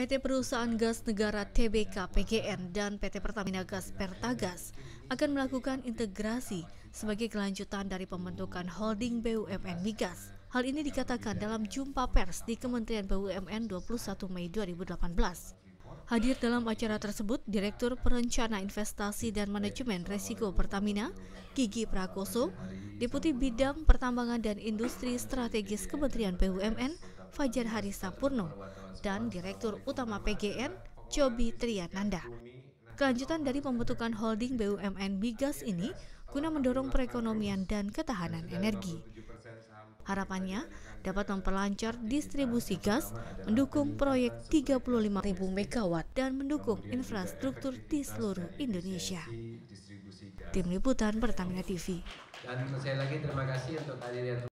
PT Perusahaan Gas Negara TBK PGN dan PT Pertamina Gas Pertagas akan melakukan integrasi sebagai kelanjutan dari pembentukan holding BUMN Migas. Hal ini dikatakan dalam jumpa pers di Kementerian BUMN 21 Mei 2018. Hadir dalam acara tersebut Direktur Perencana Investasi dan Manajemen Resiko Pertamina, Gigi Prakoso, Deputi Bidang Pertambangan dan Industri Strategis Kementerian BUMN, Fajar Hari Sampurno dan Direktur Utama PGN Cobi Triananda. Kelanjutan dari pembentukan holding BUMN Migas ini guna mendorong perekonomian dan ketahanan energi. Harapannya dapat memperlancar distribusi gas, mendukung proyek 35.000 MW dan mendukung infrastruktur di seluruh Indonesia. Tim Liputan Pertamina TV. Dan sekali lagi terima kasih untuk hadirin.